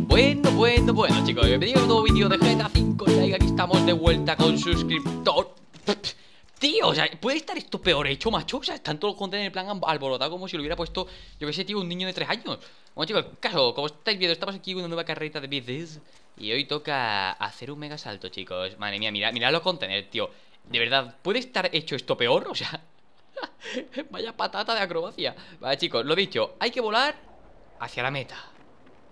Bueno, bueno, bueno, chicos, bienvenidos a un nuevo vídeo de GTA 5 y aquí estamos de vuelta con suscriptor. Tío, o sea, ¿puede estar esto peor hecho, macho? O sea, están todos los contenedores en el plan alborotado como si lo hubiera puesto, yo que sé, tío, un niño de 3 años. Bueno, chicos, caso, como estáis viendo, estamos aquí con una nueva carreta de Biz. y hoy toca hacer un mega salto, chicos. Madre mía, mirad, mirad los contenedores, tío. De verdad, ¿puede estar hecho esto peor? O sea, Vaya patata de acrobacia. Vale, chicos, lo dicho, hay que volar hacia la meta.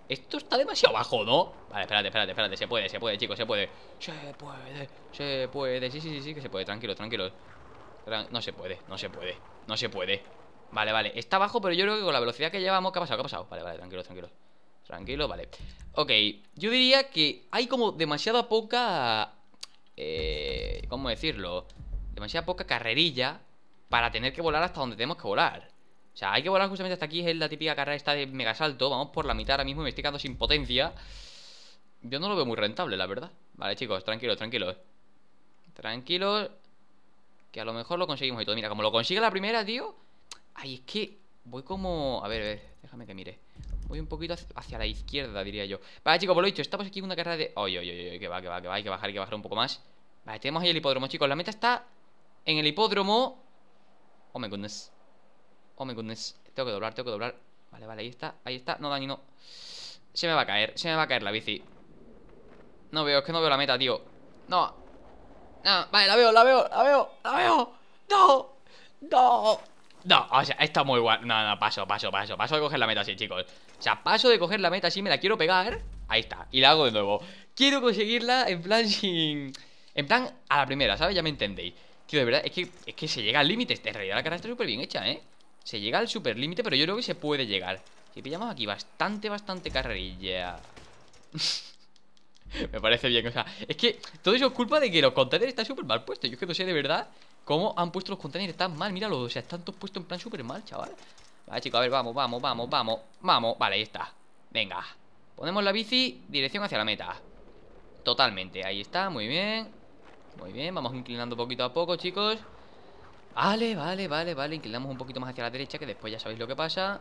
Esto está demasiado bajo, ¿no? Vale, espérate, espérate, espérate. Se puede, se puede, chicos, se puede. Se puede, se puede. Sí, sí, sí, sí, que se puede. Tranquilo, tranquilo. No se puede, no se puede, no se puede. Vale, vale. Está bajo, pero yo creo que con la velocidad que llevamos... ¿Qué ha pasado? ¿Qué ha pasado? Vale, vale, tranquilo, tranquilo. Tranquilo, vale. Ok, yo diría que hay como demasiada poca... Eh, ¿Cómo decirlo? Demasiada poca carrerilla para tener que volar hasta donde tenemos que volar. O sea, hay que volar justamente hasta aquí, es la típica carrera esta de megasalto vamos por la mitad ahora mismo y me estoy quedando sin potencia. Yo no lo veo muy rentable, la verdad. Vale, chicos, tranquilos, tranquilos. Tranquilos, que a lo mejor lo conseguimos y todo. Mira, como lo consigue la primera, tío... Ay, es que voy como... A ver, a ver, déjame que mire. Voy un poquito hacia la izquierda, diría yo. Vale, chicos, por lo dicho, estamos aquí en una carrera de... Oye, oye, oye, que va, que va, que va, hay que bajar, hay que bajar un poco más. Vale, tenemos ahí el hipódromo, chicos. La meta está en el hipódromo... Oh my goodness. Oh my goodness. Tengo que doblar, tengo que doblar. Vale, vale, ahí está, ahí está. No, Dani, no. Se me va a caer, se me va a caer la bici. No veo, es que no veo la meta, tío. No. No, vale, la veo, la veo, la veo, la veo. No. No. No, o sea, está muy guay. No, no, paso, paso, paso. Paso de coger la meta así, chicos. O sea, paso de coger la meta así, me la quiero pegar. Ahí está. Y la hago de nuevo. Quiero conseguirla en plan sin... En plan, a la primera, ¿sabes? Ya me entendéis. Tío, de verdad, es que, se llega al límite En realidad la carrera está súper bien hecha, ¿eh? Se llega al súper límite, pero yo creo que se puede llegar Si pillamos aquí bastante, bastante carrerilla Me parece bien, o sea Es que todo eso es culpa de que los containers están súper mal puestos Yo es que no sé de verdad cómo han puesto los containers tan mal Míralo, o sea, están todos puestos en plan súper mal, chaval Vale, chicos, a ver, vamos, vamos, vamos, vamos Vamos, vale, ahí está Venga, ponemos la bici, dirección hacia la meta Totalmente, ahí está, muy bien muy bien, vamos inclinando poquito a poco, chicos Vale, vale, vale, vale Inclinamos un poquito más hacia la derecha Que después ya sabéis lo que pasa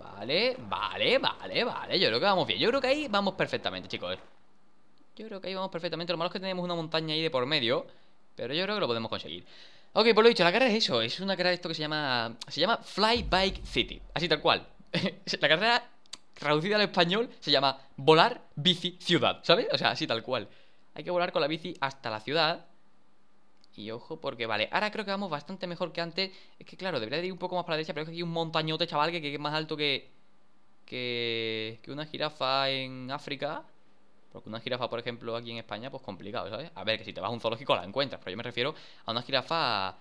Vale, vale, vale, vale Yo creo que vamos bien, yo creo que ahí vamos perfectamente, chicos Yo creo que ahí vamos perfectamente Lo malo es que tenemos una montaña ahí de por medio Pero yo creo que lo podemos conseguir Ok, por lo dicho, la carrera es eso Es una carrera de esto que se llama Se llama Fly Bike City Así tal cual La carrera traducida al español Se llama Volar Bici Ciudad ¿Sabes? O sea, así tal cual hay que volar con la bici hasta la ciudad. Y ojo, porque vale, ahora creo que vamos bastante mejor que antes. Es que claro, debería de ir un poco más para la derecha, pero es que aquí hay un montañote, chaval, que, es más alto que, que, que una jirafa en África. Porque una jirafa, por ejemplo, aquí en España, pues complicado, ¿sabes? A ver, que si te vas a un zoológico la encuentras, pero yo me refiero a una jirafa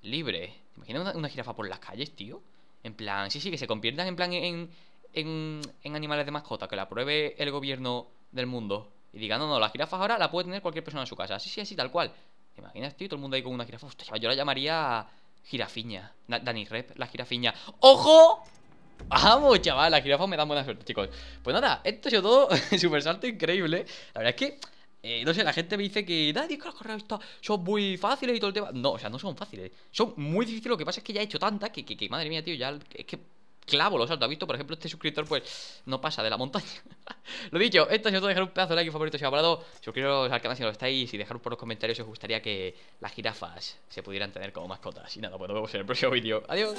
libre. ¿Te imaginas una, jirafa por las calles, tío? En plan, sí, sí, que se conviertan en plan en, en, en animales de mascota, que la apruebe el gobierno del mundo. Y diga, no, no, las jirafas ahora la puede tener cualquier persona en su casa. Así, sí, así, tal cual. ¿Te imaginas, tío? Todo el mundo ahí con una jirafa. Hostia, yo la llamaría jirafiña. Dani Rep, la jirafiña. ¡Ojo! Vamos, chaval, las jirafas me dan buena suerte, chicos. Pues nada, esto ha sido todo. Super salto increíble. La verdad es que. Eh, no sé, la gente me dice que nadie que los correos son muy fáciles y todo el tema. No, o sea, no son fáciles. Son muy difíciles. Lo que pasa es que ya he hecho tantas que, que, madre mía, tío, ya es que clavo los saltos. ha visto? Por ejemplo, este suscriptor, pues no pasa de la montaña. Lo dicho, esto es todo. Dejar un pedazo de like favorito si os ha hablado. Suscribiros al canal si no lo estáis. Y dejaros por los comentarios si os gustaría que las jirafas se pudieran tener como mascotas. Y nada, pues nos vemos en el próximo vídeo. Adiós.